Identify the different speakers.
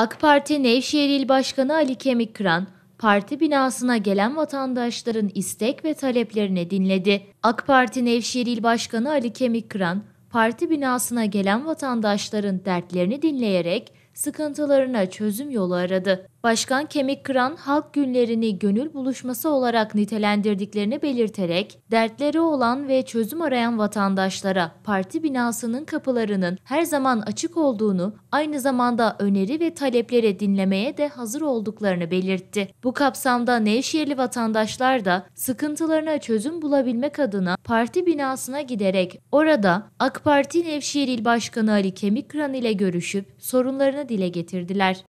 Speaker 1: AK Parti Nevşehir İl Başkanı Ali Kemikkıran, parti binasına gelen vatandaşların istek ve taleplerini dinledi. AK Parti Nevşehir İl Başkanı Ali Kemikkıran, parti binasına gelen vatandaşların dertlerini dinleyerek sıkıntılarına çözüm yolu aradı. Başkan Kemik Kıran halk günlerini gönül buluşması olarak nitelendirdiklerini belirterek dertleri olan ve çözüm arayan vatandaşlara parti binasının kapılarının her zaman açık olduğunu, aynı zamanda öneri ve talepleri dinlemeye de hazır olduklarını belirtti. Bu kapsamda Nevşehirli vatandaşlar da sıkıntılarına çözüm bulabilmek adına parti binasına giderek orada AK Parti Nevşehir İl Başkanı Ali Kemik Kıran ile görüşüp sorunlarını duygularını dile
Speaker 2: getirdiler.